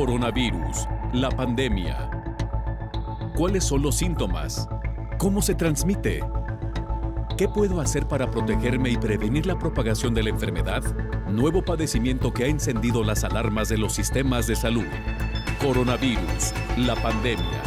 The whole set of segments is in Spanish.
Coronavirus, la pandemia. ¿Cuáles son los síntomas? ¿Cómo se transmite? ¿Qué puedo hacer para protegerme y prevenir la propagación de la enfermedad? Nuevo padecimiento que ha encendido las alarmas de los sistemas de salud. Coronavirus, la pandemia.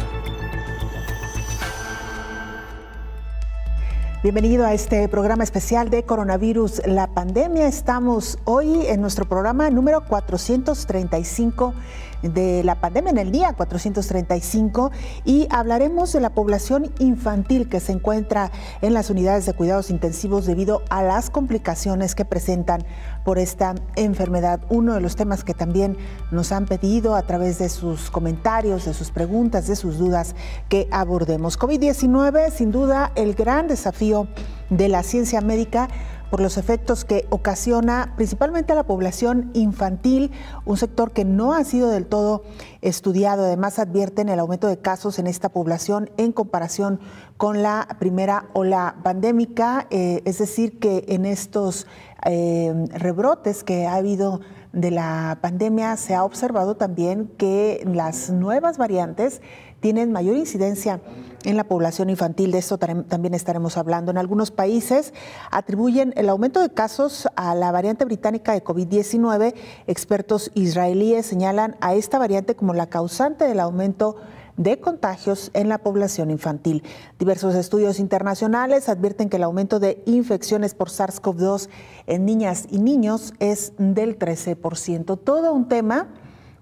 Bienvenido a este programa especial de coronavirus, la pandemia. Estamos hoy en nuestro programa número 435 de la pandemia en el día 435 y hablaremos de la población infantil que se encuentra en las unidades de cuidados intensivos debido a las complicaciones que presentan por esta enfermedad. Uno de los temas que también nos han pedido a través de sus comentarios, de sus preguntas, de sus dudas que abordemos. COVID-19, sin duda, el gran desafío de la ciencia médica por los efectos que ocasiona principalmente a la población infantil, un sector que no ha sido del todo estudiado. Además, advierten el aumento de casos en esta población en comparación con la primera ola pandémica, eh, es decir, que en estos eh, rebrotes que ha habido de la pandemia se ha observado también que las nuevas variantes tienen mayor incidencia en la población infantil, de esto también estaremos hablando. En algunos países atribuyen el aumento de casos a la variante británica de COVID-19. Expertos israelíes señalan a esta variante como la causante del aumento de contagios en la población infantil. Diversos estudios internacionales advierten que el aumento de infecciones por SARS-CoV-2 en niñas y niños es del 13%. Todo un tema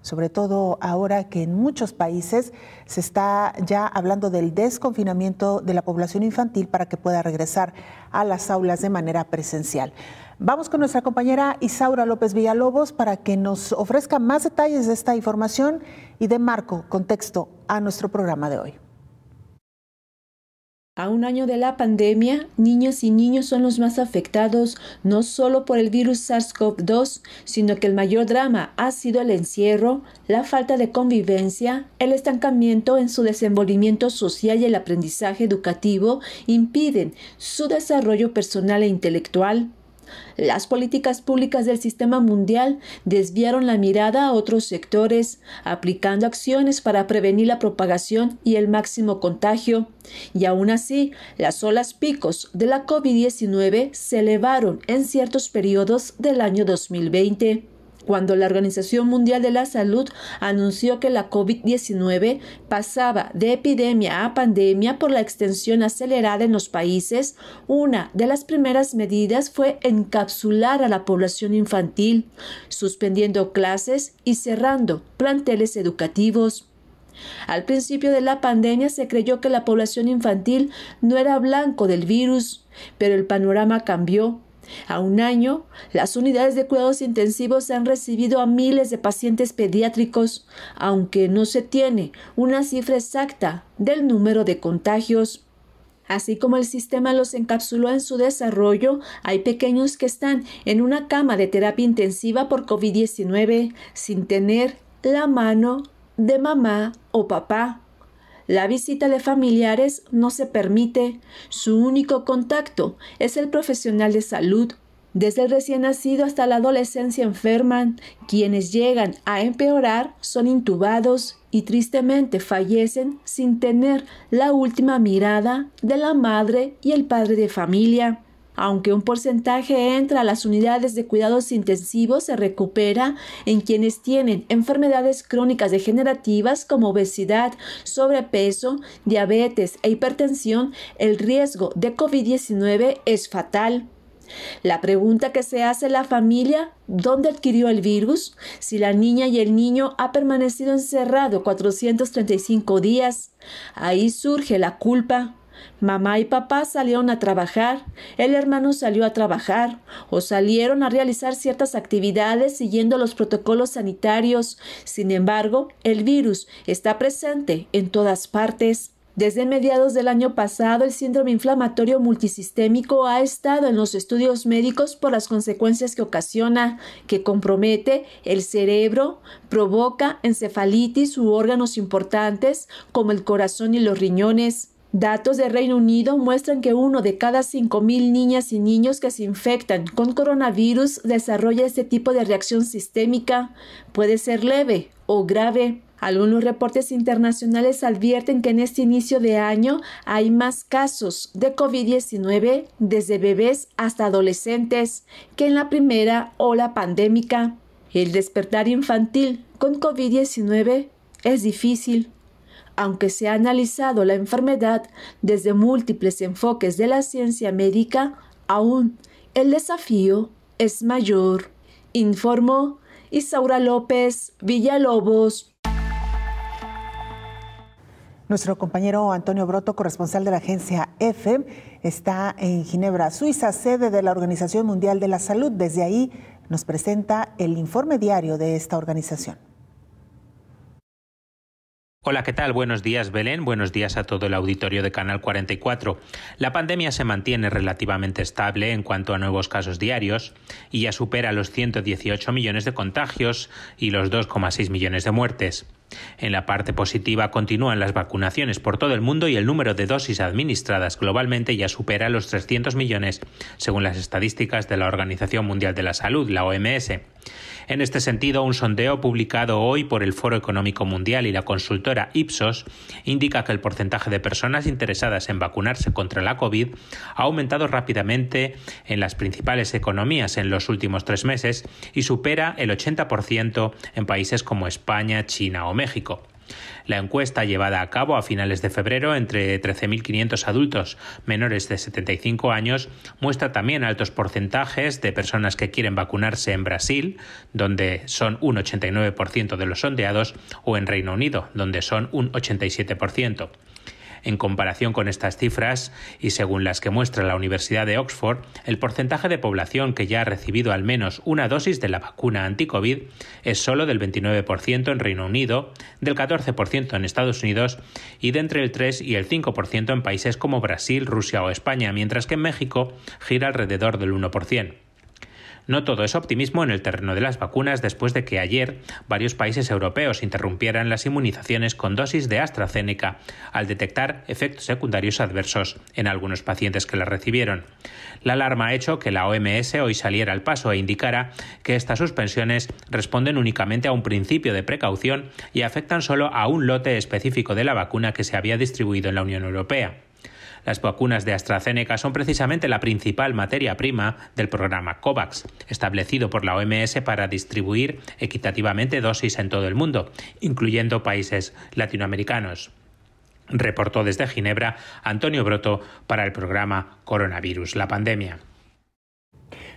sobre todo ahora que en muchos países se está ya hablando del desconfinamiento de la población infantil para que pueda regresar a las aulas de manera presencial. Vamos con nuestra compañera Isaura López Villalobos para que nos ofrezca más detalles de esta información y de marco, contexto a nuestro programa de hoy. A un año de la pandemia, niñas y niños son los más afectados no solo por el virus SARS-CoV-2, sino que el mayor drama ha sido el encierro, la falta de convivencia, el estancamiento en su desenvolvimiento social y el aprendizaje educativo impiden su desarrollo personal e intelectual, las políticas públicas del sistema mundial desviaron la mirada a otros sectores, aplicando acciones para prevenir la propagación y el máximo contagio. Y aún así, las olas picos de la COVID-19 se elevaron en ciertos periodos del año 2020 cuando la Organización Mundial de la Salud anunció que la COVID-19 pasaba de epidemia a pandemia por la extensión acelerada en los países, una de las primeras medidas fue encapsular a la población infantil, suspendiendo clases y cerrando planteles educativos. Al principio de la pandemia se creyó que la población infantil no era blanco del virus, pero el panorama cambió a un año, las unidades de cuidados intensivos han recibido a miles de pacientes pediátricos, aunque no se tiene una cifra exacta del número de contagios. Así como el sistema los encapsuló en su desarrollo, hay pequeños que están en una cama de terapia intensiva por COVID-19 sin tener la mano de mamá o papá. La visita de familiares no se permite. Su único contacto es el profesional de salud. Desde el recién nacido hasta la adolescencia enferman. Quienes llegan a empeorar son intubados y tristemente fallecen sin tener la última mirada de la madre y el padre de familia. Aunque un porcentaje entra a las unidades de cuidados intensivos, se recupera en quienes tienen enfermedades crónicas degenerativas como obesidad, sobrepeso, diabetes e hipertensión, el riesgo de COVID-19 es fatal. La pregunta que se hace la familia, ¿dónde adquirió el virus? Si la niña y el niño ha permanecido encerrado 435 días, ahí surge la culpa. Mamá y papá salieron a trabajar, el hermano salió a trabajar o salieron a realizar ciertas actividades siguiendo los protocolos sanitarios. Sin embargo, el virus está presente en todas partes. Desde mediados del año pasado, el síndrome inflamatorio multisistémico ha estado en los estudios médicos por las consecuencias que ocasiona, que compromete el cerebro, provoca encefalitis u órganos importantes como el corazón y los riñones. Datos de Reino Unido muestran que uno de cada 5.000 niñas y niños que se infectan con coronavirus desarrolla este tipo de reacción sistémica. Puede ser leve o grave. Algunos reportes internacionales advierten que en este inicio de año hay más casos de COVID-19 desde bebés hasta adolescentes que en la primera ola pandémica. El despertar infantil con COVID-19 es difícil. Aunque se ha analizado la enfermedad desde múltiples enfoques de la ciencia médica, aún el desafío es mayor, informó Isaura López Villalobos. Nuestro compañero Antonio Broto, corresponsal de la agencia EFE, está en Ginebra, Suiza, sede de la Organización Mundial de la Salud. Desde ahí nos presenta el informe diario de esta organización. Hola, ¿qué tal? Buenos días Belén, buenos días a todo el auditorio de Canal 44. La pandemia se mantiene relativamente estable en cuanto a nuevos casos diarios y ya supera los 118 millones de contagios y los 2,6 millones de muertes. En la parte positiva continúan las vacunaciones por todo el mundo y el número de dosis administradas globalmente ya supera los 300 millones, según las estadísticas de la Organización Mundial de la Salud, la OMS. En este sentido, un sondeo publicado hoy por el Foro Económico Mundial y la consultora Ipsos indica que el porcentaje de personas interesadas en vacunarse contra la COVID ha aumentado rápidamente en las principales economías en los últimos tres meses y supera el 80% en países como España, China o México. La encuesta llevada a cabo a finales de febrero entre 13.500 adultos menores de 75 años muestra también altos porcentajes de personas que quieren vacunarse en Brasil, donde son un 89% de los sondeados, o en Reino Unido, donde son un 87%. En comparación con estas cifras, y según las que muestra la Universidad de Oxford, el porcentaje de población que ya ha recibido al menos una dosis de la vacuna anti-COVID es solo del 29% en Reino Unido, del 14% en Estados Unidos y de entre el 3 y el 5% en países como Brasil, Rusia o España, mientras que en México gira alrededor del 1%. No todo es optimismo en el terreno de las vacunas después de que ayer varios países europeos interrumpieran las inmunizaciones con dosis de AstraZeneca al detectar efectos secundarios adversos en algunos pacientes que la recibieron. La alarma ha hecho que la OMS hoy saliera al paso e indicara que estas suspensiones responden únicamente a un principio de precaución y afectan solo a un lote específico de la vacuna que se había distribuido en la Unión Europea. Las vacunas de AstraZeneca son precisamente la principal materia prima del programa COVAX, establecido por la OMS para distribuir equitativamente dosis en todo el mundo, incluyendo países latinoamericanos reportó desde Ginebra Antonio Broto para el programa Coronavirus, la pandemia.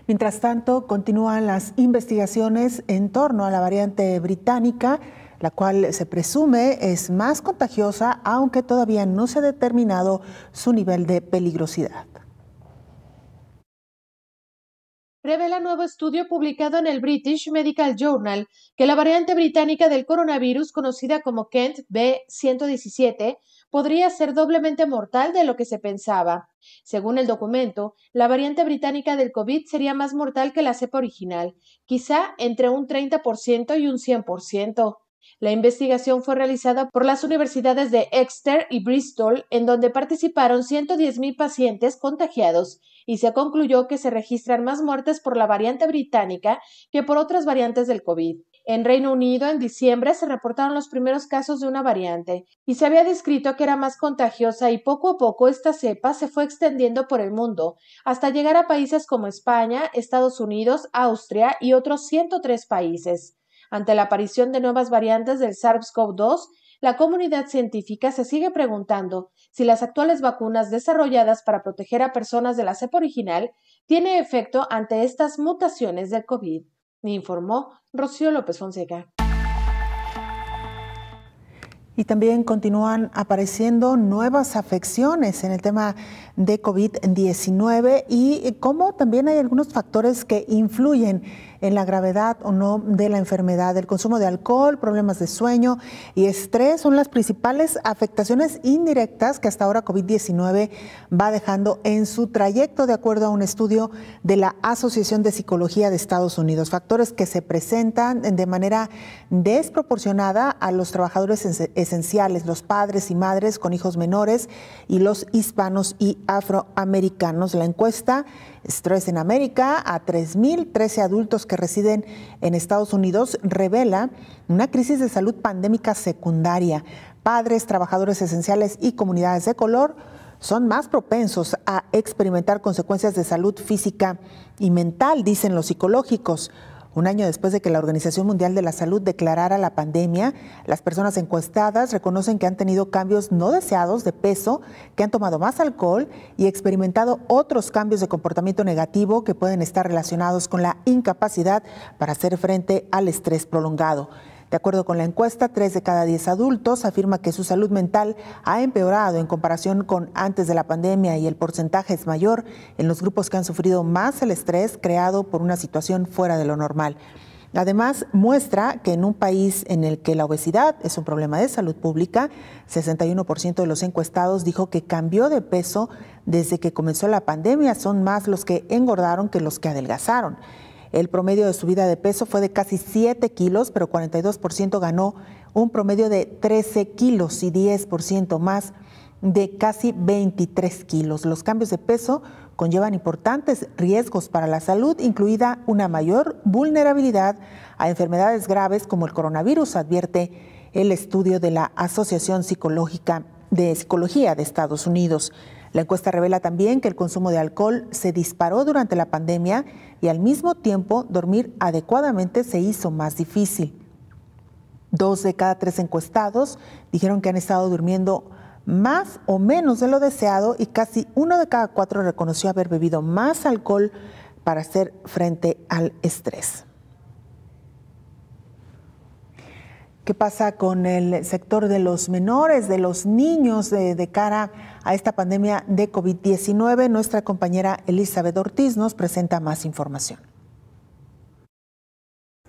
Mientras tanto, continúan las investigaciones en torno a la variante británica la cual se presume es más contagiosa, aunque todavía no se ha determinado su nivel de peligrosidad. Revela nuevo estudio publicado en el British Medical Journal que la variante británica del coronavirus, conocida como Kent B117, podría ser doblemente mortal de lo que se pensaba. Según el documento, la variante británica del COVID sería más mortal que la cepa original, quizá entre un 30% y un 100%. La investigación fue realizada por las universidades de Exeter y Bristol, en donde participaron mil pacientes contagiados, y se concluyó que se registran más muertes por la variante británica que por otras variantes del COVID. En Reino Unido, en diciembre, se reportaron los primeros casos de una variante, y se había descrito que era más contagiosa y poco a poco esta cepa se fue extendiendo por el mundo, hasta llegar a países como España, Estados Unidos, Austria y otros 103 países. Ante la aparición de nuevas variantes del SARS-CoV-2, la comunidad científica se sigue preguntando si las actuales vacunas desarrolladas para proteger a personas de la cepa original tiene efecto ante estas mutaciones del COVID, informó Rocío López Fonseca. Y también continúan apareciendo nuevas afecciones en el tema de COVID-19 y cómo también hay algunos factores que influyen en la gravedad o no de la enfermedad. El consumo de alcohol, problemas de sueño y estrés son las principales afectaciones indirectas que hasta ahora COVID-19 va dejando en su trayecto, de acuerdo a un estudio de la Asociación de Psicología de Estados Unidos. Factores que se presentan de manera desproporcionada a los trabajadores esenciales, los padres y madres con hijos menores y los hispanos y afroamericanos. La encuesta Stress en América a 3.013 adultos que residen en Estados Unidos revela una crisis de salud pandémica secundaria. Padres, trabajadores esenciales y comunidades de color son más propensos a experimentar consecuencias de salud física y mental, dicen los psicológicos. Un año después de que la Organización Mundial de la Salud declarara la pandemia, las personas encuestadas reconocen que han tenido cambios no deseados de peso, que han tomado más alcohol y experimentado otros cambios de comportamiento negativo que pueden estar relacionados con la incapacidad para hacer frente al estrés prolongado. De acuerdo con la encuesta, 3 de cada 10 adultos afirma que su salud mental ha empeorado en comparación con antes de la pandemia y el porcentaje es mayor en los grupos que han sufrido más el estrés creado por una situación fuera de lo normal. Además, muestra que en un país en el que la obesidad es un problema de salud pública, 61% de los encuestados dijo que cambió de peso desde que comenzó la pandemia. Son más los que engordaron que los que adelgazaron. El promedio de subida de peso fue de casi 7 kilos, pero 42% ganó un promedio de 13 kilos y 10% más de casi 23 kilos. Los cambios de peso conllevan importantes riesgos para la salud, incluida una mayor vulnerabilidad a enfermedades graves como el coronavirus, advierte el estudio de la Asociación Psicológica de Psicología de Estados Unidos. La encuesta revela también que el consumo de alcohol se disparó durante la pandemia y al mismo tiempo dormir adecuadamente se hizo más difícil. Dos de cada tres encuestados dijeron que han estado durmiendo más o menos de lo deseado y casi uno de cada cuatro reconoció haber bebido más alcohol para hacer frente al estrés. ¿Qué pasa con el sector de los menores, de los niños de, cara a esta pandemia de COVID-19? Nuestra compañera Elizabeth Ortiz nos presenta más información.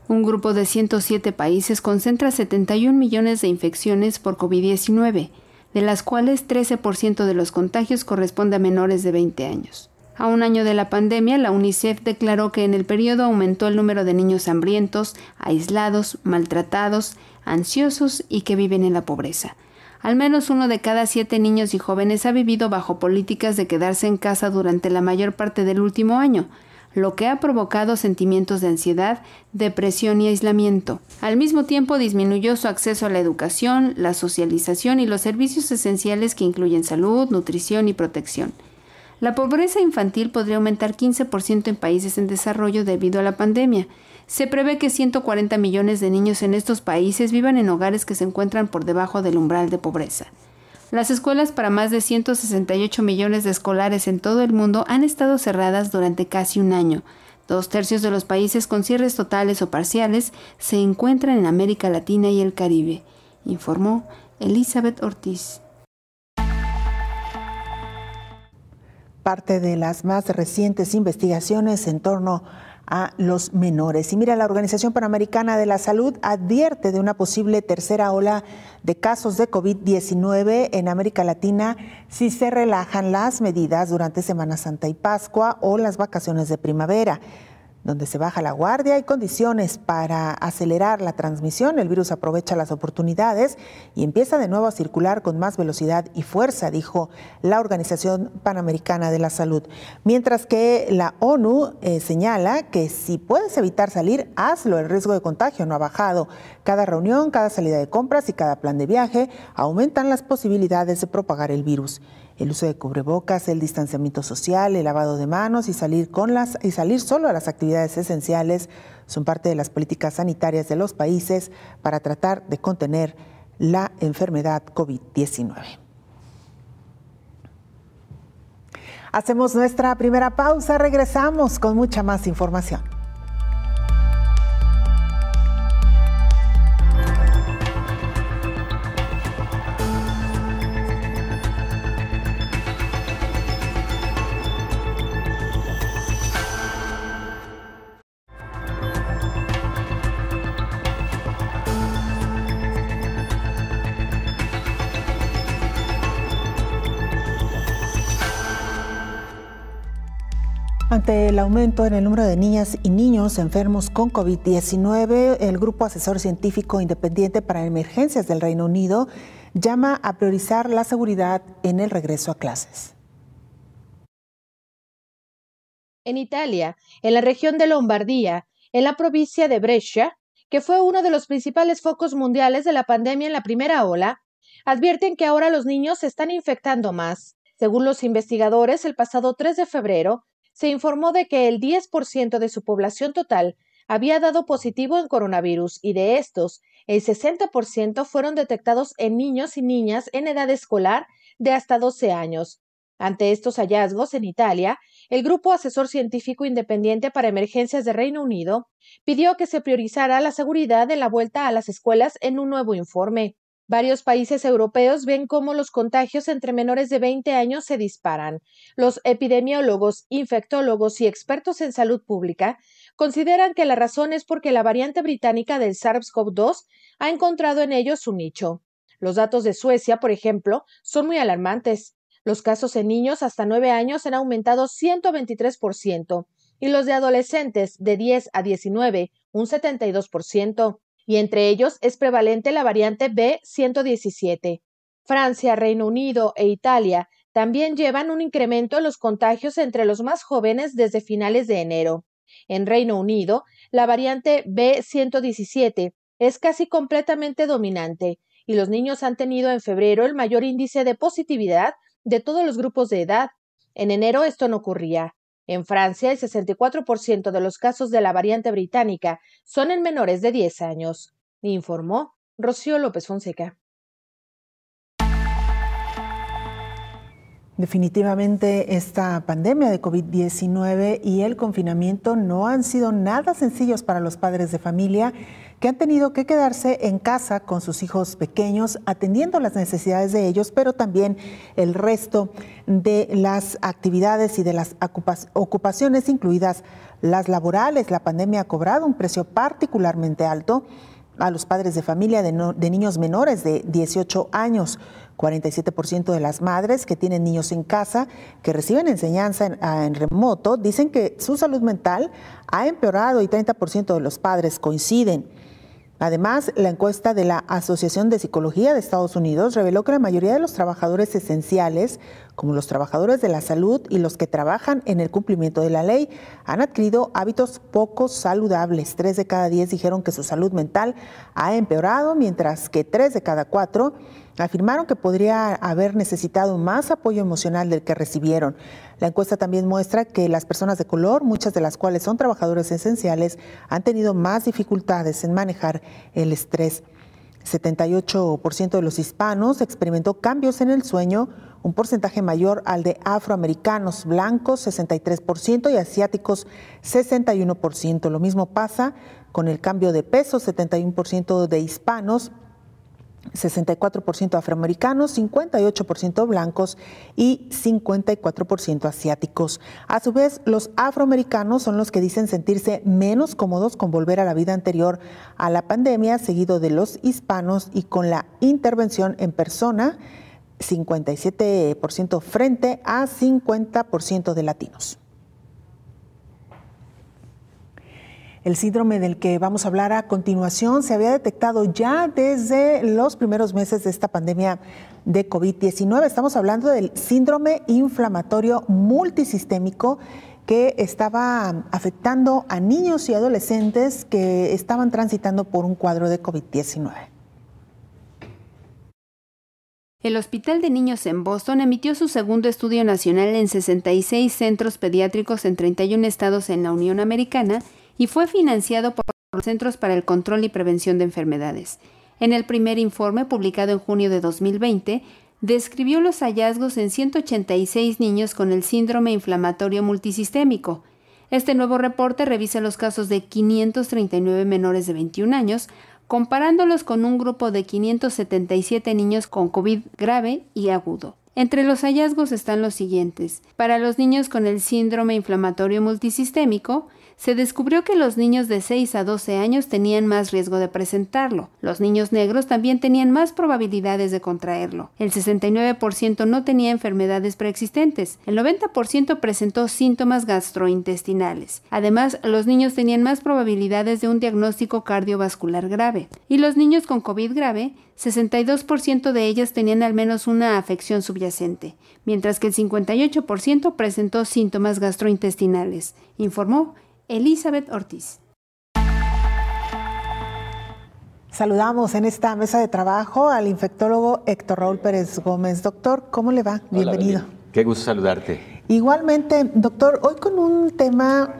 Un grupo de 107 países concentra 71 millones de infecciones por COVID-19, de las cuales 13% de los contagios corresponde a menores de 20 años. A un año de la pandemia, la UNICEF declaró que en el periodo aumentó el número de niños hambrientos, aislados, maltratados, ansiosos y que viven en la pobreza. Al menos uno de cada siete niños y jóvenes ha vivido bajo políticas de quedarse en casa durante la mayor parte del último año, lo que ha provocado sentimientos de ansiedad, depresión y aislamiento. Al mismo tiempo disminuyó su acceso a la educación, la socialización y los servicios esenciales que incluyen salud, nutrición y protección. La pobreza infantil podría aumentar 15% en países en desarrollo debido a la pandemia. Se prevé que 140 millones de niños en estos países vivan en hogares que se encuentran por debajo del umbral de pobreza. Las escuelas para más de 168 millones de escolares en todo el mundo han estado cerradas durante casi un año. Dos tercios de los países con cierres totales o parciales se encuentran en América Latina y el Caribe, informó Elizabeth Ortiz. parte de las más recientes investigaciones en torno a los menores. Y mira, la Organización Panamericana de la Salud advierte de una posible tercera ola de casos de COVID-19 en América Latina si se relajan las medidas durante Semana Santa y Pascua o las vacaciones de primavera donde se baja la guardia, hay condiciones para acelerar la transmisión, el virus aprovecha las oportunidades y empieza de nuevo a circular con más velocidad y fuerza, dijo la Organización Panamericana de la Salud. Mientras que la ONU eh, señala que si puedes evitar salir, hazlo, el riesgo de contagio no ha bajado. Cada reunión, cada salida de compras y cada plan de viaje aumentan las posibilidades de propagar el virus el uso de cubrebocas, el distanciamiento social, el lavado de manos y salir, con las, y salir solo a las actividades esenciales son parte de las políticas sanitarias de los países para tratar de contener la enfermedad COVID-19. Hacemos nuestra primera pausa, regresamos con mucha más información. Ante el aumento en el número de niñas y niños enfermos con COVID-19, el Grupo Asesor Científico Independiente para Emergencias del Reino Unido llama a priorizar la seguridad en el regreso a clases. En Italia, en la región de Lombardía, en la provincia de Brescia, que fue uno de los principales focos mundiales de la pandemia en la primera ola, advierten que ahora los niños se están infectando más. Según los investigadores, el pasado 3 de febrero se informó de que el 10% de su población total había dado positivo en coronavirus y de estos, el 60% fueron detectados en niños y niñas en edad escolar de hasta 12 años. Ante estos hallazgos en Italia, el Grupo Asesor Científico Independiente para Emergencias de Reino Unido pidió que se priorizara la seguridad de la vuelta a las escuelas en un nuevo informe. Varios países europeos ven cómo los contagios entre menores de 20 años se disparan. Los epidemiólogos, infectólogos y expertos en salud pública consideran que la razón es porque la variante británica del SARS-CoV-2 ha encontrado en ellos su nicho. Los datos de Suecia, por ejemplo, son muy alarmantes. Los casos en niños hasta 9 años han aumentado 123% y los de adolescentes de 10 a 19 un 72% y entre ellos es prevalente la variante B117. Francia, Reino Unido e Italia también llevan un incremento en los contagios entre los más jóvenes desde finales de enero. En Reino Unido, la variante B117 es casi completamente dominante y los niños han tenido en febrero el mayor índice de positividad de todos los grupos de edad. En enero esto no ocurría. En Francia, el 64% de los casos de la variante británica son en menores de 10 años, informó Rocío López Fonseca. Definitivamente esta pandemia de COVID-19 y el confinamiento no han sido nada sencillos para los padres de familia que han tenido que quedarse en casa con sus hijos pequeños, atendiendo las necesidades de ellos, pero también el resto de las actividades y de las ocupaciones, incluidas las laborales. La pandemia ha cobrado un precio particularmente alto a los padres de familia de, de niños menores de 18 años 47% de las madres que tienen niños en casa, que reciben enseñanza en, ah, remoto, dicen que su salud mental ha empeorado y 30% de los padres coinciden. Además, la encuesta de la Asociación de Psicología de Estados Unidos reveló que la mayoría de los trabajadores esenciales, como los trabajadores de la salud y los que trabajan en el cumplimiento de la ley, han adquirido hábitos poco saludables. Tres de cada diez dijeron que su salud mental ha empeorado, mientras que tres de cada cuatro Afirmaron que podría haber necesitado más apoyo emocional del que recibieron. La encuesta también muestra que las personas de color, muchas de las cuales son trabajadores esenciales, han tenido más dificultades en manejar el estrés. 78% de los hispanos experimentó cambios en el sueño, un porcentaje mayor al de afroamericanos, blancos 63% y asiáticos 61%. Lo mismo pasa con el cambio de peso, 71% de hispanos 64% afroamericanos, 58% blancos y 54% asiáticos. A su vez, los afroamericanos son los que dicen sentirse menos cómodos con volver a la vida anterior a la pandemia, seguido de los hispanos y con la intervención en persona, 57% frente a 50% de latinos. El síndrome del que vamos a hablar a continuación se había detectado ya desde los primeros meses de esta pandemia de COVID-19. Estamos hablando del síndrome inflamatorio multisistémico que estaba afectando a niños y adolescentes que estaban transitando por un cuadro de COVID-19. El Hospital de Niños en Boston emitió su segundo estudio nacional en 66 centros pediátricos en 31 estados en la Unión Americana y fue financiado por los Centros para el Control y Prevención de Enfermedades. En el primer informe, publicado en junio de 2020, describió los hallazgos en 186 niños con el síndrome inflamatorio multisistémico. Este nuevo reporte revisa los casos de 539 menores de 21 años, comparándolos con un grupo de 577 niños con COVID grave y agudo. Entre los hallazgos están los siguientes. Para los niños con el síndrome inflamatorio multisistémico, se descubrió que los niños de 6 a 12 años tenían más riesgo de presentarlo. Los niños negros también tenían más probabilidades de contraerlo. El 69% no tenía enfermedades preexistentes. El 90% presentó síntomas gastrointestinales. Además, los niños tenían más probabilidades de un diagnóstico cardiovascular grave. Y los niños con COVID grave 62% de ellas tenían al menos una afección subyacente, mientras que el 58% presentó síntomas gastrointestinales, informó Elizabeth Ortiz. Saludamos en esta mesa de trabajo al infectólogo Héctor Raúl Pérez Gómez. Doctor, ¿cómo le va? Bienvenido. Qué gusto saludarte. Igualmente, doctor, hoy con un tema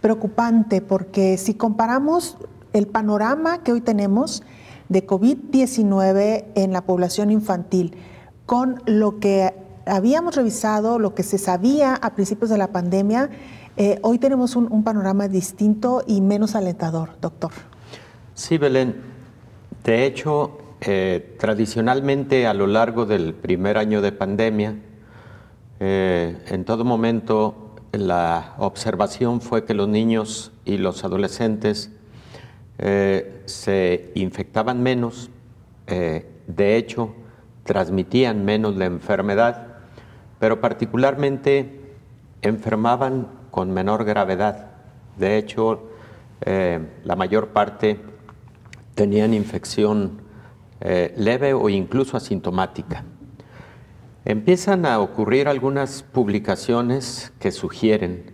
preocupante porque si comparamos el panorama que hoy tenemos, de COVID-19 en la población infantil con lo que habíamos revisado, lo que se sabía a principios de la pandemia, eh, hoy tenemos un, panorama distinto y menos alentador, doctor. Sí, Belén. De hecho, eh, tradicionalmente a lo largo del primer año de pandemia, eh, en todo momento la observación fue que los niños y los adolescentes eh, se infectaban menos, eh, de hecho, transmitían menos la enfermedad, pero particularmente enfermaban con menor gravedad. De hecho, eh, la mayor parte tenían infección leve o incluso asintomática. Empiezan a ocurrir algunas publicaciones que sugieren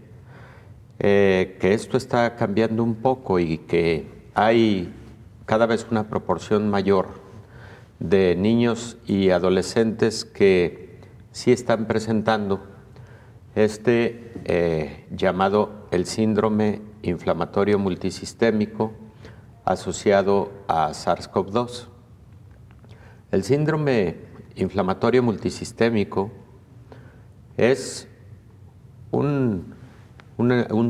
que esto está cambiando un poco y que hay cada vez una proporción mayor de niños y adolescentes que sí están presentando este eh, llamado el síndrome inflamatorio multisistémico asociado a SARS-CoV-2. El síndrome inflamatorio multisistémico es un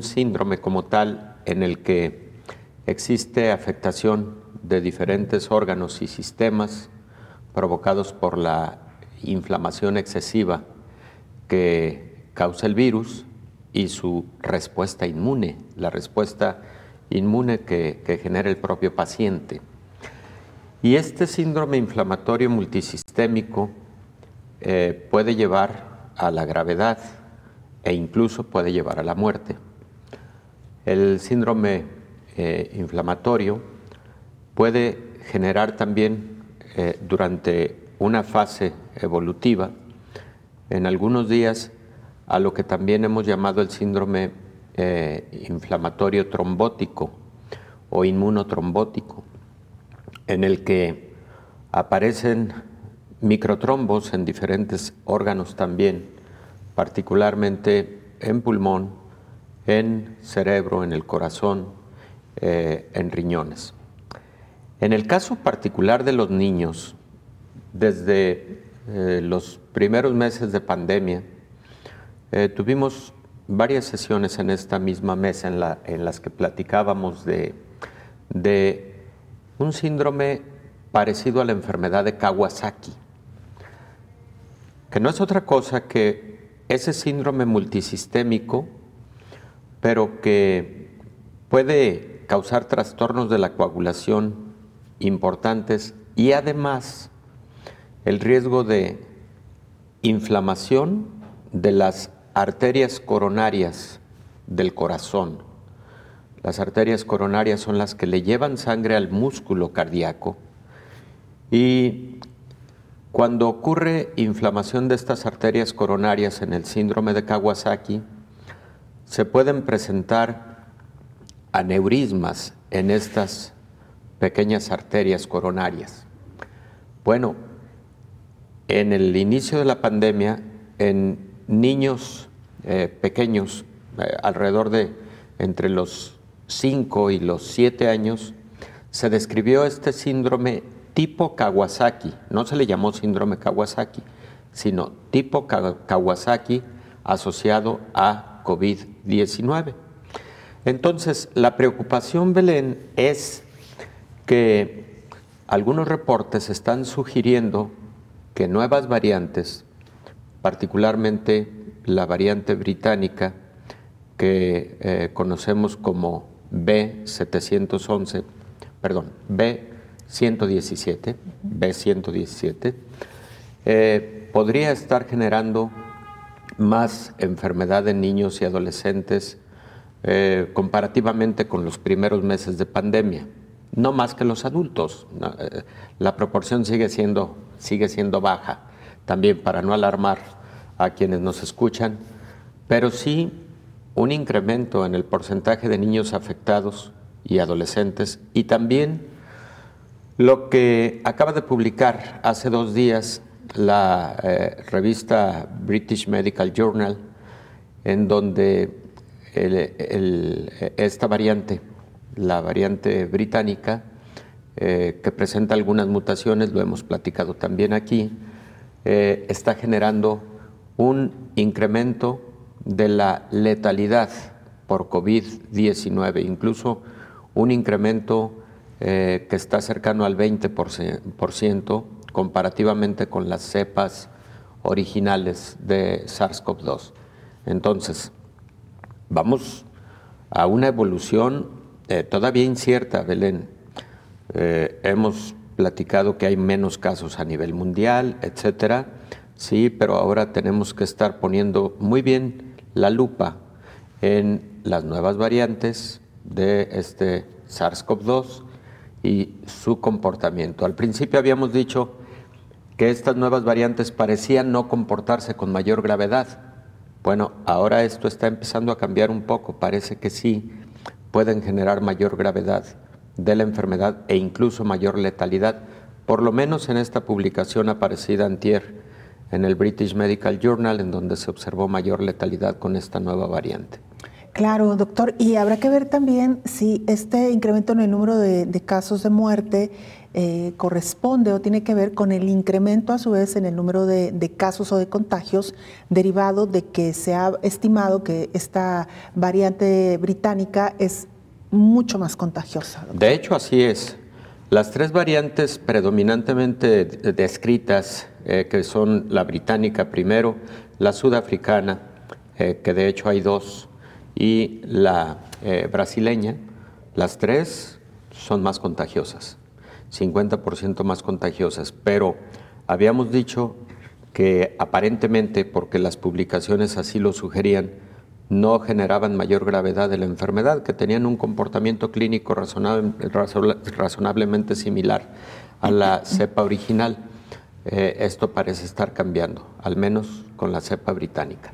síndrome como tal en el que Existe afectación de diferentes órganos y sistemas provocados por la inflamación excesiva que causa el virus y su respuesta inmune, la respuesta inmune que, genera el propio paciente. Y este síndrome inflamatorio multisistémico eh, puede llevar a la gravedad e incluso puede llevar a la muerte. El síndrome eh, inflamatorio puede generar también eh, durante una fase evolutiva, en algunos días, a lo que también hemos llamado el síndrome eh, inflamatorio trombótico o inmunotrombótico, en el que aparecen microtrombos en diferentes órganos también, particularmente en pulmón, en cerebro, en el corazón, eh, en riñones. En el caso particular de los niños, desde eh, los primeros meses de pandemia, eh, tuvimos varias sesiones en esta misma mesa en, la, en las que platicábamos de, de, un síndrome parecido a la enfermedad de Kawasaki, que no es otra cosa que ese síndrome multisistémico, pero que puede causar trastornos de la coagulación importantes y además el riesgo de inflamación de las arterias coronarias del corazón. Las arterias coronarias son las que le llevan sangre al músculo cardíaco y cuando ocurre inflamación de estas arterias coronarias en el síndrome de Kawasaki, se pueden presentar aneurismas en estas pequeñas arterias coronarias. Bueno, en el inicio de la pandemia, en niños eh, pequeños, eh, alrededor de entre los 5 y los 7 años, se describió este síndrome tipo Kawasaki. No se le llamó síndrome Kawasaki, sino tipo Kawasaki asociado a COVID-19. Entonces, la preocupación, Belén, es que algunos reportes están sugiriendo que nuevas variantes, particularmente la variante británica que eh, conocemos como B711, perdón, B117, B117, eh, podría estar generando más enfermedad en niños y adolescentes eh, comparativamente con los primeros meses de pandemia. No más que los adultos. Eh, la proporción sigue siendo, sigue siendo baja, también para no alarmar a quienes nos escuchan, pero sí un incremento en el porcentaje de niños afectados y adolescentes y también lo que acaba de publicar hace dos días la eh, revista British Medical Journal, en donde esta variante, la variante británica, eh, que presenta algunas mutaciones, lo hemos platicado también aquí, eh, está generando un incremento de la letalidad por COVID-19, incluso un incremento eh, que está cercano al 20% comparativamente con las cepas originales de SARS-CoV-2. Entonces, vamos a una evolución eh, todavía incierta, Belén. Eh, hemos platicado que hay menos casos a nivel mundial, etcétera. Sí, pero ahora tenemos que estar poniendo muy bien la lupa en las nuevas variantes de este SARS-CoV-2 y su comportamiento. Al principio habíamos dicho que estas nuevas variantes parecían no comportarse con mayor gravedad, bueno, ahora esto está empezando a cambiar un poco, parece que sí pueden generar mayor gravedad de la enfermedad e incluso mayor letalidad, por lo menos en esta publicación aparecida antier en el British Medical Journal, en donde se observó mayor letalidad con esta nueva variante. Claro, doctor, y habrá que ver también si este incremento en el número de, de casos de muerte eh, corresponde o tiene que ver con el incremento a su vez en el número de, casos o de contagios derivado de que se ha estimado que esta variante británica es mucho más contagiosa. De hecho, así es. Las tres variantes predominantemente descritas, eh, que son la británica primero, la sudafricana, eh, que de hecho hay dos, y la brasileña, las tres son más contagiosas. 50% más contagiosas, pero habíamos dicho que aparentemente, porque las publicaciones así lo sugerían, no generaban mayor gravedad de la enfermedad, que tenían un comportamiento clínico razonablemente similar a la cepa original. Eh, esto parece estar cambiando, al menos con la cepa británica.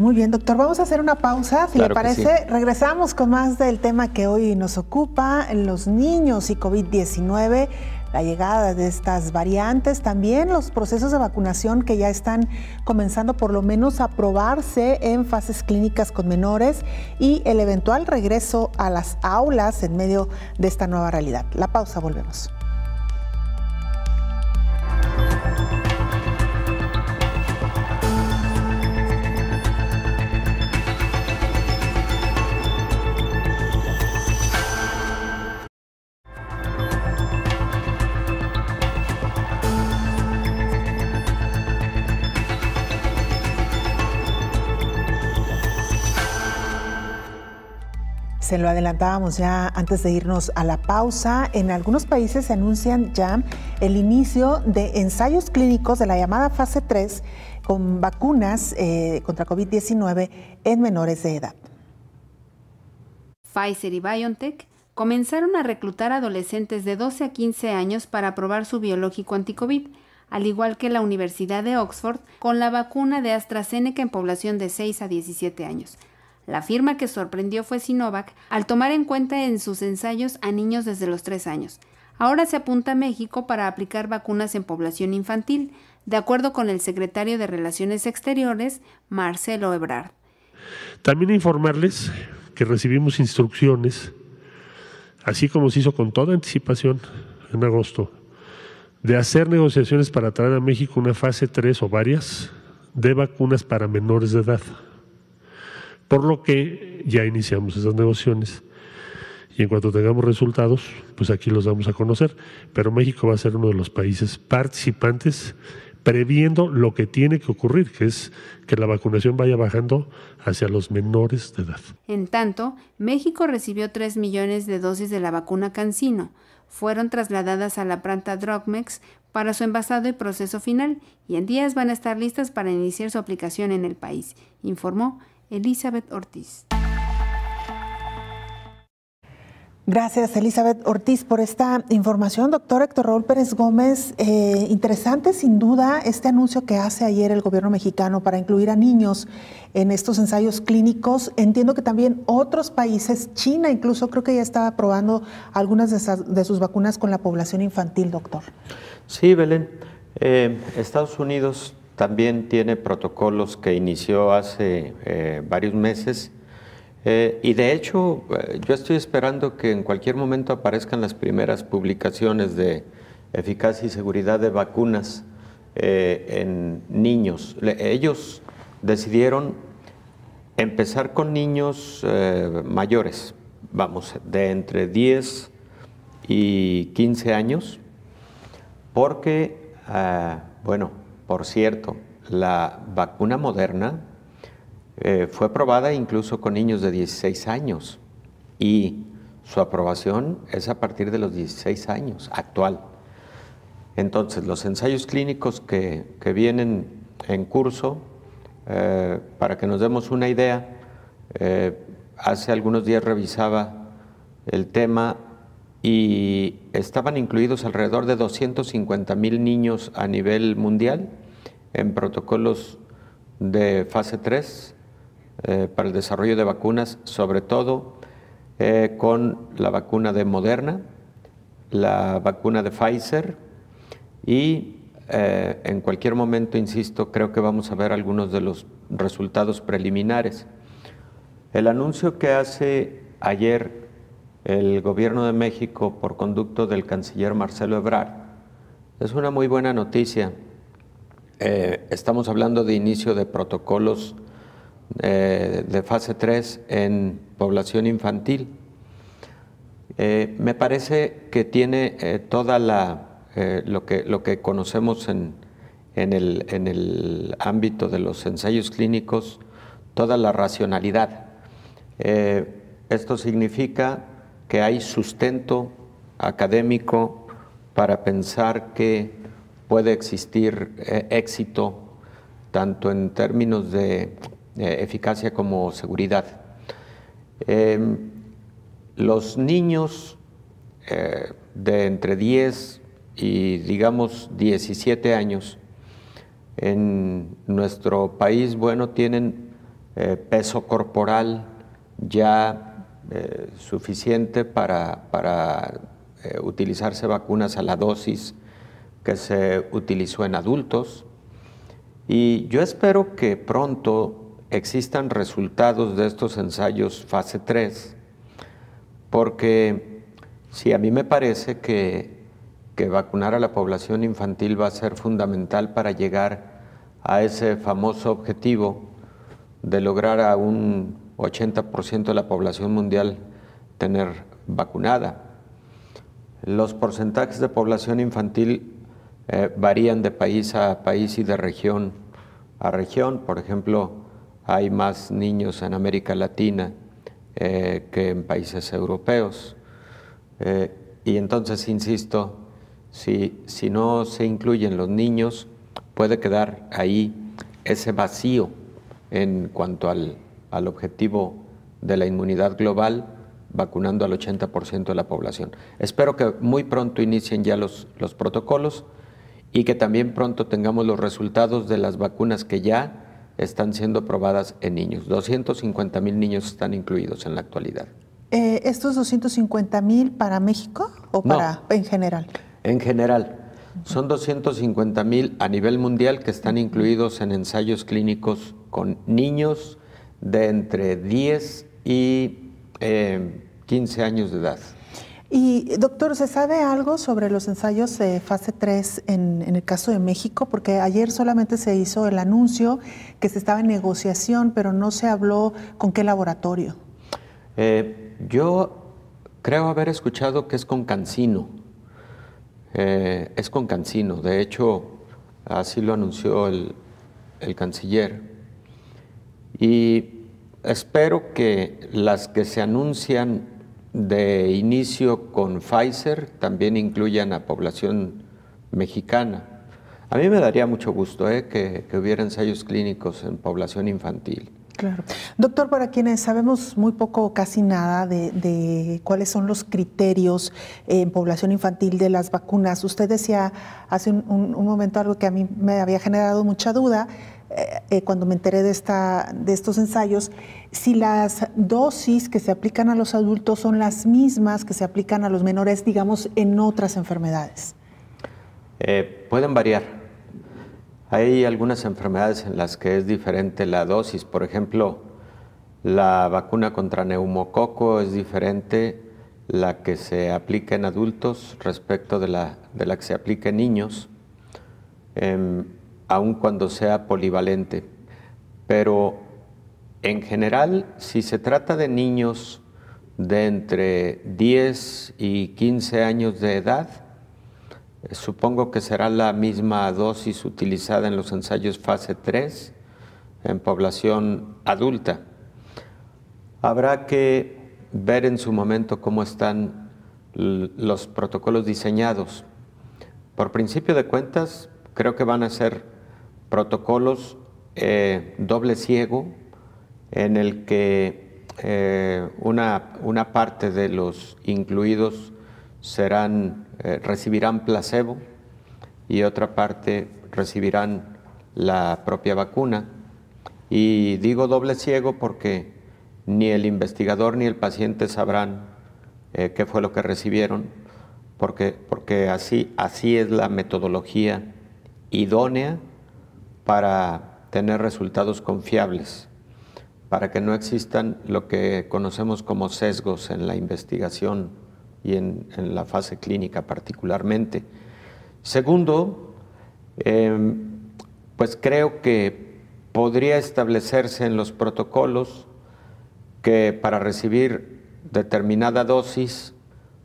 Muy bien, doctor. Vamos a hacer una pausa, si le parece. Regresamos con más del tema que hoy nos ocupa, los niños y COVID-19, la llegada de estas variantes, también los procesos de vacunación que ya están comenzando por lo menos a probarse en fases clínicas con menores y el eventual regreso a las aulas en medio de esta nueva realidad. La pausa, volvemos. se lo adelantábamos ya antes de irnos a la pausa, en algunos países se anuncian ya el inicio de ensayos clínicos de la llamada fase 3 con vacunas eh, contra COVID-19 en menores de edad. Pfizer y BioNTech comenzaron a reclutar adolescentes de 12 a 15 años para probar su biológico anticovid, al igual que la Universidad de Oxford con la vacuna de AstraZeneca en población de 6 a 17 años. La firma que sorprendió fue Sinovac al tomar en cuenta en sus ensayos a niños desde los tres años. Ahora se apunta a México para aplicar vacunas en población infantil, de acuerdo con el secretario de Relaciones Exteriores, Marcelo Ebrard. También informarles que recibimos instrucciones, así como se hizo con toda anticipación en agosto, de hacer negociaciones para traer a México una fase 3 o varias de vacunas para menores de edad. Por lo que ya iniciamos esas negociaciones y en cuanto tengamos resultados, pues aquí los vamos a conocer. Pero México va a ser uno de los países participantes previendo lo que tiene que ocurrir, que es que la vacunación vaya bajando hacia los menores de edad. En tanto, México recibió 3 millones de dosis de la vacuna Cancino. Fueron trasladadas a la planta Drogmex para su envasado y proceso final y en días van a estar listas para iniciar su aplicación en el país, informó Elizabeth Ortiz. Gracias, Elizabeth Ortiz, por esta información. Doctor Héctor Raúl Pérez Gómez, eh, interesante sin duda este anuncio que hace ayer el gobierno mexicano para incluir a niños en estos ensayos clínicos. Entiendo que también otros países, China incluso, creo que ya estaba probando algunas de, sus vacunas con la población infantil, doctor. Sí, Belén. Eh, Estados Unidos también tiene protocolos que inició hace eh, varios meses. Eh, y de hecho, eh, yo estoy esperando que en cualquier momento aparezcan las primeras publicaciones de eficacia y seguridad de vacunas en niños. ellos decidieron empezar con niños mayores, vamos, de entre 10 y 15 años, porque, ah, bueno, por cierto, la vacuna moderna eh, fue probada incluso con niños de 16 años y su aprobación es a partir de los 16 años actual. Entonces, los ensayos clínicos que, vienen en curso, eh, para que nos demos una idea, eh, hace algunos días revisaba el tema y estaban incluidos alrededor de 250 mil niños a nivel mundial en protocolos de fase 3 eh, para el desarrollo de vacunas, sobre todo eh, con la vacuna de Moderna, la vacuna de Pfizer y eh, en cualquier momento, insisto, creo que vamos a ver algunos de los resultados preliminares. El anuncio que hace ayer el gobierno de México por conducto del canciller Marcelo Ebrard es una muy buena noticia eh, estamos hablando de inicio de protocolos eh, de fase 3 en población infantil. Eh, me parece que tiene toda lo que, lo que conocemos en el ámbito de los ensayos clínicos, toda la racionalidad. esto significa que hay sustento académico para pensar que puede existir eh, éxito tanto en términos de eh, eficacia como seguridad. Em, los niños eh, de entre 10 y digamos 17 años en nuestro país, bueno, tienen peso corporal ya suficiente para, para utilizarse vacunas a la dosis que se utilizó en adultos. Y yo espero que pronto existan resultados de estos ensayos fase 3, porque si a mí me parece que, que vacunar a la población infantil va a ser fundamental para llegar a ese famoso objetivo de lograr a un 80% de la población mundial tener vacunada. Los porcentajes de población infantil eh, varían de país a país y de región a región. Por ejemplo, hay más niños en América Latina eh, que en países europeos. Eh, y entonces, insisto, si, no se incluyen los niños, puede quedar ahí ese vacío en cuanto al, objetivo de la inmunidad global, vacunando al 80% de la población. Espero que muy pronto inicien ya los protocolos y que también pronto tengamos los resultados de las vacunas que ya están siendo probadas en niños. 250 mil niños están incluidos en la actualidad. Eh, ¿Estos 250 mil para México o para en general? En general. Son 250 mil a nivel mundial que están incluidos en ensayos clínicos con niños de entre 10 y 15 eh, años de edad. Y doctor, ¿se sabe algo sobre los ensayos de fase 3 en, el caso de México? Porque ayer solamente se hizo el anuncio que se estaba en negociación, pero no se habló con qué laboratorio. Eh, yo creo haber escuchado que es con Cancino. Eh, es con Cancino. De hecho, así lo anunció el canciller. Y espero que las que se anuncian de inicio con Pfizer también incluyan a población mexicana. A mí me daría mucho gusto eh, que, hubiera ensayos clínicos en población infantil. Claro. Doctor, para quienes sabemos muy poco o casi nada de, de, cuáles son los criterios eh, en población infantil de las vacunas, usted decía hace un momento algo que a mí me había generado mucha duda, eh, eh, cuando me enteré de, esta, de estos ensayos, si las dosis que se aplican a los adultos son las mismas que se aplican a los menores, digamos, en otras enfermedades. Eh, pueden variar. Hay algunas enfermedades en las que es diferente la dosis. Por ejemplo, la vacuna contra neumococo es diferente la que se aplica en adultos respecto de la, de la que se aplica en niños. Em, aun cuando sea polivalente. Pero en general, si se trata de niños de entre 10 y 15 años de edad, eh, supongo que será la misma dosis utilizada en los ensayos fase 3 en población adulta. Habrá que ver en su momento cómo están los protocolos diseñados. Por principio de cuentas, creo que van a ser protocolos eh, doble ciego en el que eh, una, una, parte de los incluidos eh, recibirán placebo y otra parte recibirán la propia vacuna. Y digo doble ciego porque ni el investigador ni el paciente sabrán qué fue lo que recibieron, porque, porque así, así es la metodología idónea para tener resultados confiables, para que no existan lo que conocemos como sesgos en la investigación y en, la fase clínica particularmente. Segundo, em, pues creo que podría establecerse en los protocolos que para recibir determinada dosis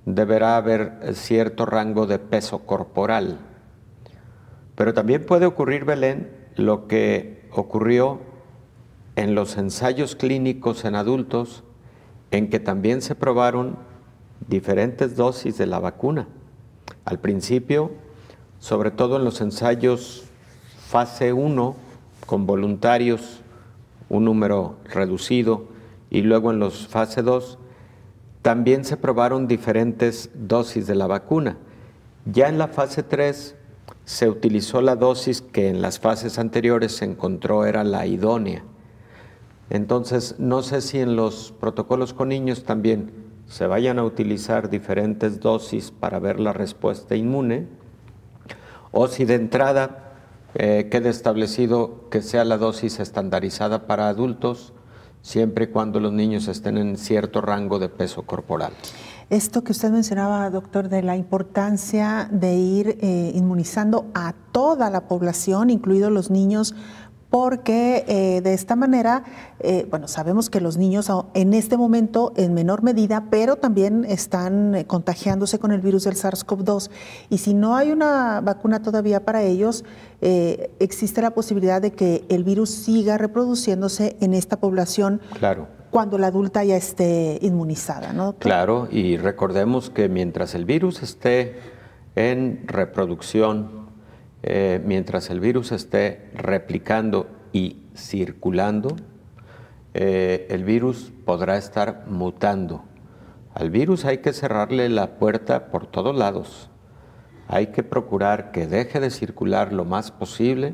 deberá haber cierto rango de peso corporal. Pero también puede ocurrir, Belén, lo que ocurrió en los ensayos clínicos en adultos, en que también se probaron diferentes dosis de la vacuna. Al principio, sobre todo en los ensayos fase 1, con voluntarios, un número reducido, y luego en los fase 2, también se probaron diferentes dosis de la vacuna. Ya en la fase 3 se utilizó la dosis que en las fases anteriores se encontró era la idónea. Entonces, no sé si en los protocolos con niños también se vayan a utilizar diferentes dosis para ver la respuesta inmune, o si de entrada eh, queda establecido que sea la dosis estandarizada para adultos, siempre y cuando los niños estén en cierto rango de peso corporal. Esto que usted mencionaba, doctor, de la importancia de ir eh, inmunizando a toda la población, incluidos los niños, porque eh, de esta manera, eh, bueno, sabemos que los niños en este momento en menor medida, pero también están contagiándose con el virus del SARS-CoV-2. Y si no hay una vacuna todavía para ellos, existe la posibilidad de que el virus siga reproduciéndose en esta población. Claro cuando la adulta ya esté inmunizada, ¿no? Claro, y recordemos que mientras el virus esté en reproducción, eh, mientras el virus esté replicando y circulando, eh, el virus podrá estar mutando. Al virus hay que cerrarle la puerta por todos lados. Hay que procurar que deje de circular lo más posible,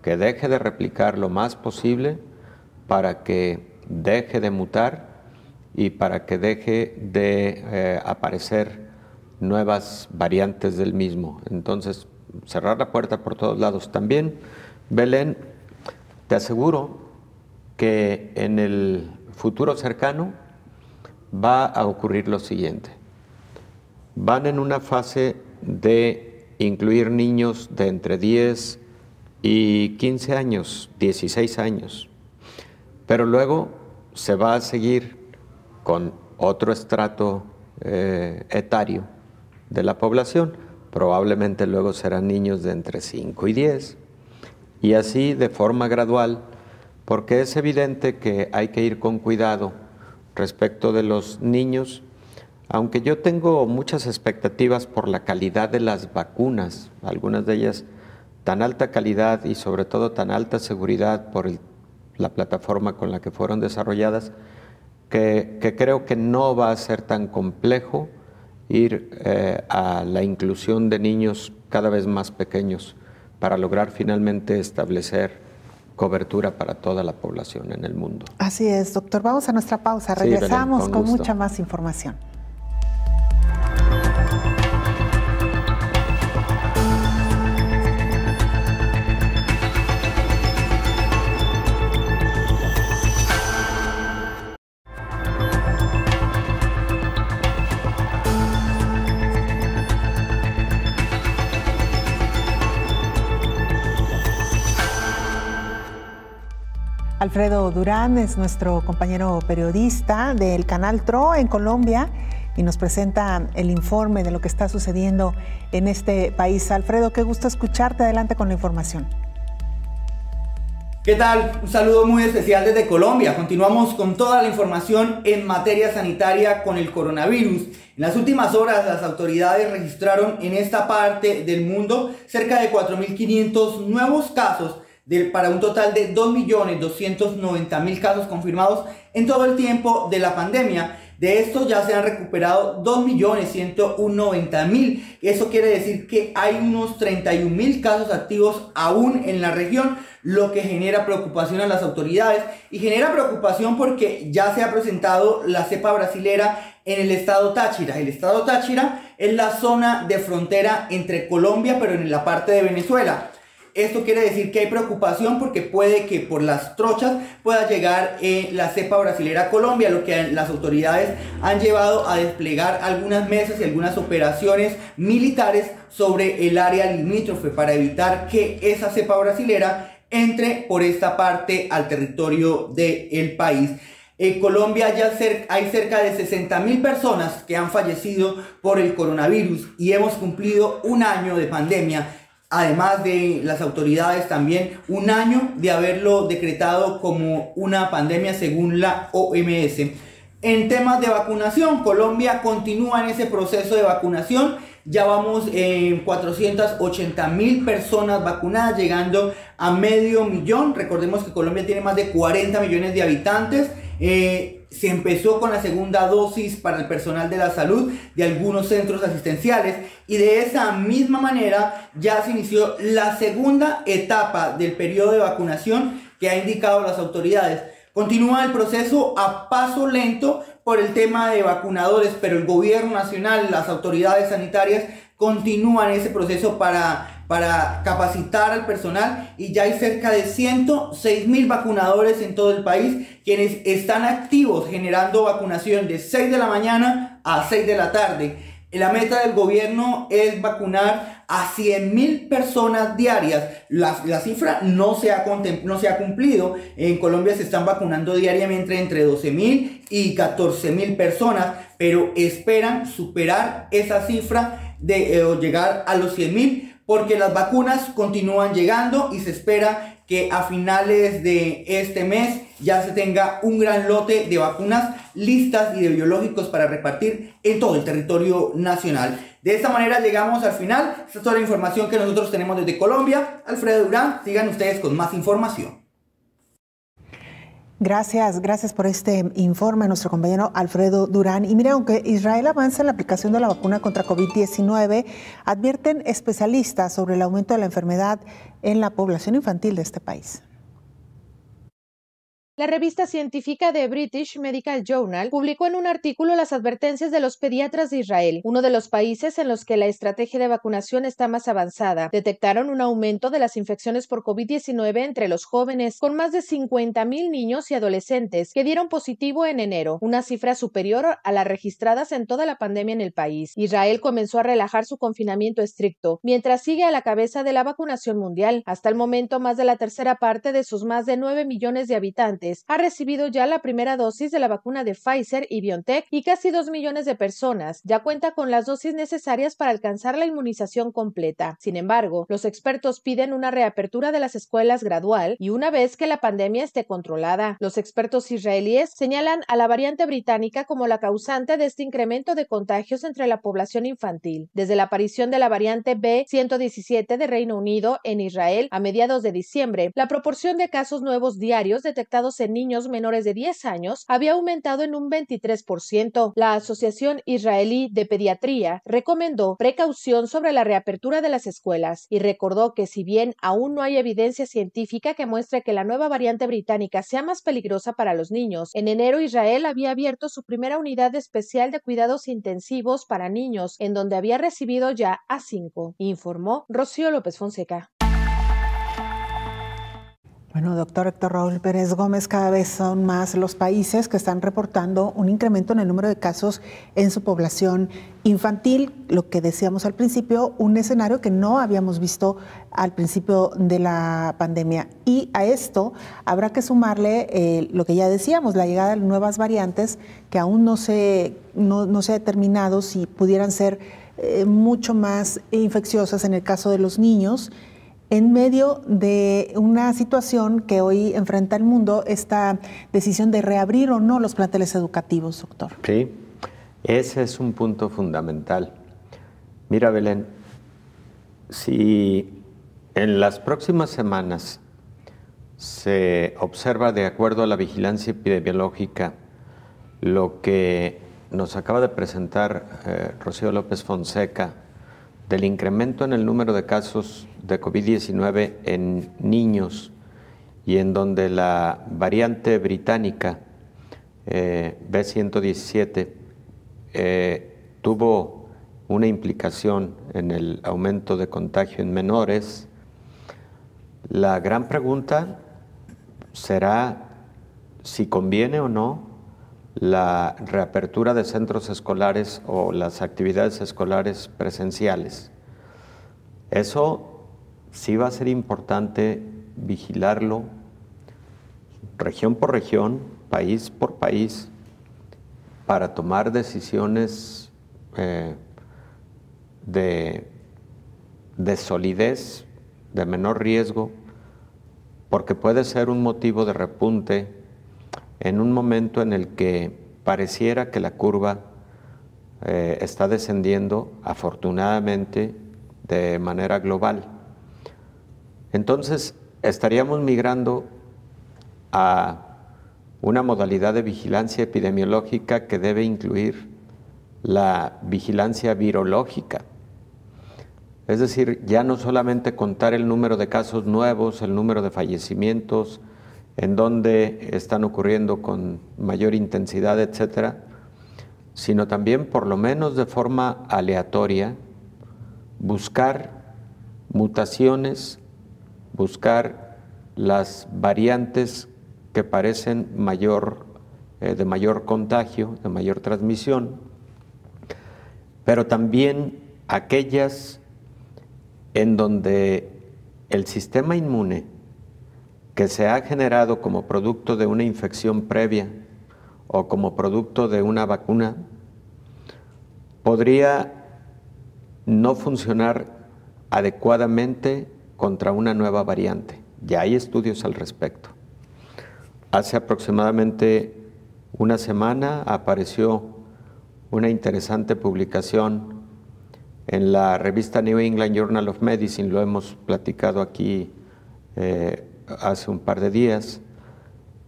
que deje de replicar lo más posible para que deje de mutar y para que deje de eh, aparecer nuevas variantes del mismo. Entonces, cerrar la puerta por todos lados. También, Belén, te aseguro que en el futuro cercano va a ocurrir lo siguiente. Van en una fase de incluir niños de entre 10 y 15 años, 16 años. Pero luego se va a seguir con otro estrato eh, etario de la población. Probablemente luego serán niños de entre 5 y 10. Y así de forma gradual, porque es evidente que hay que ir con cuidado respecto de los niños, aunque yo tengo muchas expectativas por la calidad de las vacunas, algunas de ellas tan alta calidad y sobre todo tan alta seguridad por el la plataforma con la que fueron desarrolladas, que, creo que no va a ser tan complejo ir eh, a la inclusión de niños cada vez más pequeños para lograr finalmente establecer cobertura para toda la población en el mundo. Así es, doctor. Vamos a nuestra pausa. Regresamos con mucha más información. Alfredo Durán es nuestro compañero periodista del canal TRO en Colombia y nos presenta el informe de lo que está sucediendo en este país. Alfredo, qué gusto escucharte. Adelante con la información. ¿Qué tal? Un saludo muy especial desde Colombia. Continuamos con toda la información en materia sanitaria con el coronavirus. En las últimas horas las autoridades registraron en esta parte del mundo cerca de 4.500 nuevos casos para un total de 2.290.000 casos confirmados en todo el tiempo de la pandemia. De estos ya se han recuperado 2.190.000. Eso quiere decir que hay unos 31.000 casos activos aún en la región, lo que genera preocupación a las autoridades y genera preocupación porque ya se ha presentado la cepa brasilera en el estado Táchira. El estado Táchira es la zona de frontera entre Colombia, pero en la parte de Venezuela. Esto quiere decir que hay preocupación porque puede que por las trochas pueda llegar eh, la cepa brasilera a Colombia, lo que las autoridades han llevado a desplegar algunas mesas y algunas operaciones militares sobre el área limítrofe para evitar que esa cepa brasilera entre por esta parte al territorio del el país. En Colombia ya hay cerca de 60 mil personas que han fallecido por el coronavirus y hemos cumplido un año de pandemia además de las autoridades también, un año de haberlo decretado como una pandemia según la OMS. En temas de vacunación, Colombia continúa en ese proceso de vacunación. Ya vamos en 480 mil personas vacunadas, llegando a medio millón. Recordemos que Colombia tiene más de 40 millones de habitantes. Eh, se empezó con la segunda dosis para el personal de la salud de algunos centros asistenciales y de esa misma manera ya se inició la segunda etapa del periodo de vacunación que ha indicado las autoridades. Continúa el proceso a paso lento por el tema de vacunadores, pero el gobierno nacional, las autoridades sanitarias continúan ese proceso para para capacitar al personal y ya hay cerca de 106 mil vacunadores en todo el país quienes están activos generando vacunación de 6 de la mañana a 6 de la tarde. La meta del gobierno es vacunar a 100 mil personas diarias. La, cifra no se, ha no se ha cumplido. En Colombia se están vacunando diariamente entre 12 mil y 14 mil personas, pero esperan superar esa cifra de eh, llegar a los 100 mil porque las vacunas continúan llegando y se espera que a finales de este mes ya se tenga un gran lote de vacunas listas y de biológicos para repartir en todo el territorio nacional. De esta manera llegamos al final. Esta es toda la información que nosotros tenemos desde Colombia. Alfredo Durán, sigan ustedes con más información. Gracias, gracias por este informe nuestro compañero Alfredo Durán. Y mira, aunque Israel avanza en la aplicación de la vacuna contra COVID-19, advierten especialistas sobre el aumento de la enfermedad en la población infantil de este país. La revista científica The British Medical Journal publicó en un artículo las advertencias de los pediatras de Israel, uno de los países en los que la estrategia de vacunación está más avanzada. Detectaron un aumento de las infecciones por COVID-19 entre los jóvenes, con más de 50.000 niños y adolescentes que dieron positivo en enero, una cifra superior a las registradas en toda la pandemia en el país. Israel comenzó a relajar su confinamiento estricto, mientras sigue a la cabeza de la vacunación mundial. Hasta el momento, más de la tercera parte de sus más de 9 millones de habitantes ha recibido ya la primera dosis de la vacuna de Pfizer y BioNTech y casi 2 millones de personas ya cuenta con las dosis necesarias para alcanzar la inmunización completa. Sin embargo, los expertos piden una reapertura de las escuelas gradual y una vez que la pandemia esté controlada. Los expertos israelíes señalan a la variante británica como la causante de este incremento de contagios entre la población infantil. Desde la aparición de la variante B117 de Reino Unido en Israel a mediados de diciembre, la proporción de casos nuevos diarios detectados en niños menores de 10 años había aumentado en un 23%. La Asociación Israelí de Pediatría recomendó precaución sobre la reapertura de las escuelas y recordó que si bien aún no hay evidencia científica que muestre que la nueva variante británica sea más peligrosa para los niños, en enero Israel había abierto su primera unidad especial de cuidados intensivos para niños, en donde había recibido ya a cinco, informó Rocío López Fonseca. Bueno, doctor Héctor Raúl Pérez Gómez, cada vez son más los países que están reportando un incremento en el número de casos en su población infantil, lo que decíamos al principio, un escenario que no habíamos visto al principio de la pandemia. Y a esto habrá que sumarle eh, lo que ya decíamos, la llegada de nuevas variantes que aún no se, no, se ha determinado si pudieran ser eh, mucho más infecciosas en el caso de los niños en medio de una situación que hoy enfrenta el mundo, esta decisión de reabrir o no los planteles educativos, doctor. Sí, ese es un punto fundamental. Mira, Belén, si en las próximas semanas se observa de acuerdo a la vigilancia epidemiológica lo que nos acaba de presentar eh, Rocío López Fonseca del incremento en el número de casos de COVID-19 en niños y en donde la variante británica eh, B117 eh, tuvo una implicación en el aumento de contagio en menores, la gran pregunta será si conviene o no la reapertura de centros escolares o las actividades escolares presenciales. Eso sí va a ser importante vigilarlo región por región, país por país, para tomar decisiones eh, de solidez, de menor riesgo, porque puede ser un motivo de repunte en un momento en el que pareciera que la curva eh, está descendiendo, afortunadamente, de manera global. Entonces, estaríamos migrando a una modalidad de vigilancia epidemiológica que debe incluir la vigilancia virológica. Es decir, ya no solamente contar el número de casos nuevos, el número de fallecimientos, en donde están ocurriendo con mayor intensidad, etcétera, sino también, por lo menos de forma aleatoria, buscar mutaciones, buscar las variantes que parecen mayor, eh, de mayor contagio, de mayor transmisión, pero también aquellas en donde el sistema inmune que se ha generado como producto de una infección previa o como producto de una vacuna, podría no funcionar adecuadamente contra una nueva variante. Ya hay estudios al respecto. Hace aproximadamente una semana apareció una interesante publicación en la revista New England Journal of Medicine, lo hemos platicado aquí eh, hace un par de días,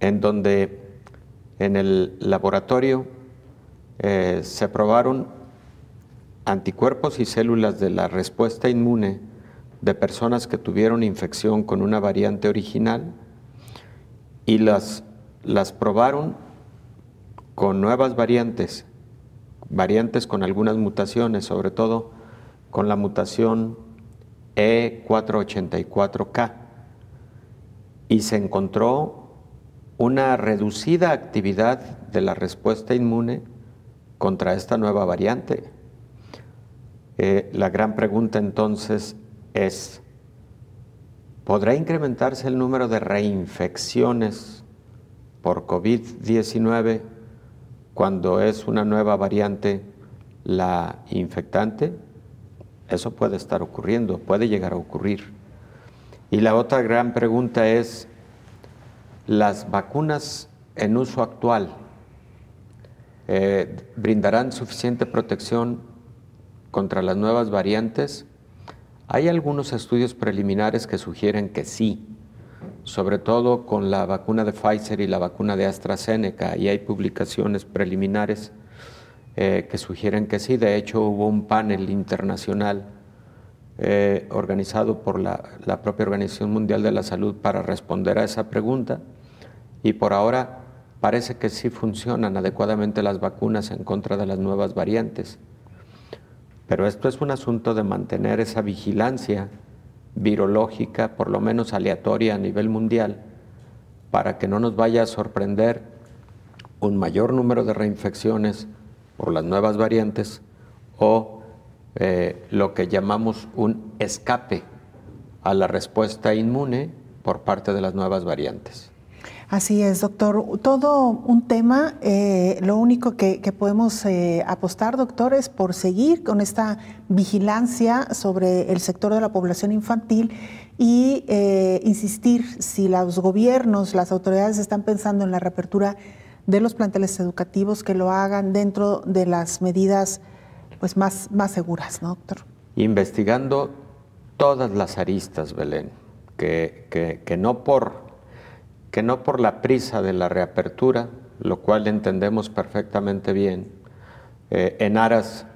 en donde en el laboratorio eh, se probaron anticuerpos y células de la respuesta inmune de personas que tuvieron infección con una variante original y las, las probaron con nuevas variantes, variantes con algunas mutaciones, sobre todo con la mutación E484K y se encontró una reducida actividad de la respuesta inmune contra esta nueva variante. Eh, la gran pregunta entonces es, ¿podrá incrementarse el número de reinfecciones por COVID-19 cuando es una nueva variante la infectante? Eso puede estar ocurriendo, puede llegar a ocurrir. Y la otra gran pregunta es, ¿las vacunas en uso actual eh, brindarán suficiente protección contra las nuevas variantes? Hay algunos estudios preliminares que sugieren que sí, sobre todo con la vacuna de Pfizer y la vacuna de AstraZeneca, y hay publicaciones preliminares eh, que sugieren que sí. De hecho, hubo un panel internacional eh, organizado por la, la, propia Organización Mundial de la Salud para responder a esa pregunta y por ahora parece que sí funcionan adecuadamente las vacunas en contra de las nuevas variantes. Pero esto es un asunto de mantener esa vigilancia virológica, por lo menos aleatoria a nivel mundial, para que no nos vaya a sorprender un mayor número de reinfecciones por las nuevas variantes o eh, lo que llamamos un escape a la respuesta inmune por parte de las nuevas variantes. Así es, doctor. Todo un tema. Eh, lo único que, podemos eh, apostar, doctor, es por seguir con esta vigilancia sobre el sector de la población infantil y insistir si los gobiernos, las autoridades están pensando en la reapertura de los planteles educativos, que lo hagan dentro de las medidas pues más, seguras, ¿no, doctor? Investigando todas las aristas, Belén, que, no por, que no por la prisa de la reapertura, lo cual entendemos perfectamente bien, eh, en aras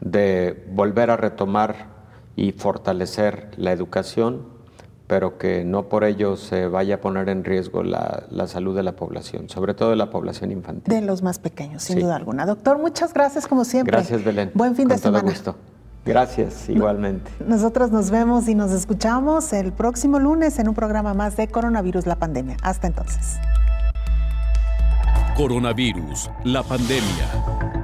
de volver a retomar y fortalecer la educación, pero que no por ello se vaya a poner en riesgo la, salud de la población, sobre todo de la población infantil. De los más pequeños, sin duda alguna. Doctor, muchas gracias como siempre. Gracias, Belén. Buen fin de todo semana. gusto. Gracias, igualmente. Nosotros nos vemos y nos escuchamos el próximo lunes en un programa más de Coronavirus, la pandemia. Hasta entonces. Coronavirus, la pandemia.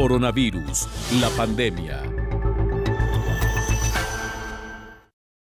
coronavirus, la pandemia